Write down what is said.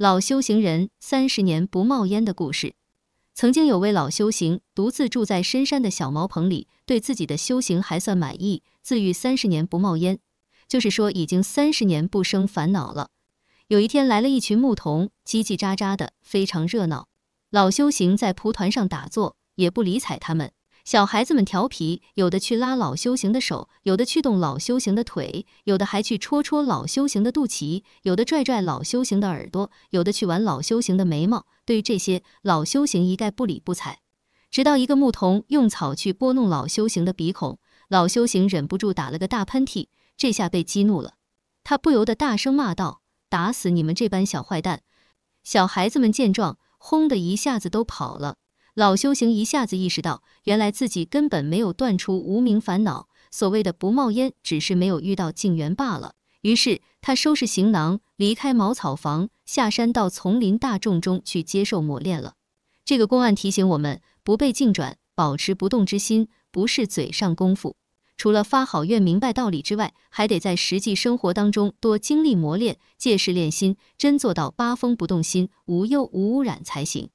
老修行人三十年不冒烟的故事。曾经有位老修行，独自住在深山的小茅棚里，对自己的修行还算满意，自愈三十年不冒烟，就是说已经三十年不生烦恼了。有一天来了一群牧童，叽叽喳喳的，非常热闹。老修行在蒲团上打坐，也不理睬他们。小孩子们调皮，有的去拉老修行的手，有的去动老修行的腿，有的还去戳戳老修行的肚脐，有的拽拽老修行的耳朵，有的去玩老修行的眉毛。对于这些，老修行一概不理不睬。直到一个牧童用草去拨弄老修行的鼻孔，老修行忍不住打了个大喷嚏，这下被激怒了，他不由得大声骂道：“打死你们这般小坏蛋！”小孩子们见状，轰的一下子都跑了。老修行一下子意识到，原来自己根本没有断出无名烦恼。所谓的不冒烟，只是没有遇到静缘罢了。于是他收拾行囊，离开茅草房，下山到丛林大众中去接受磨练了。这个公案提醒我们：不被境转，保持不动之心，不是嘴上功夫。除了发好愿、明白道理之外，还得在实际生活当中多经历磨练，借势练心，真做到八风不动心，无忧无污染才行。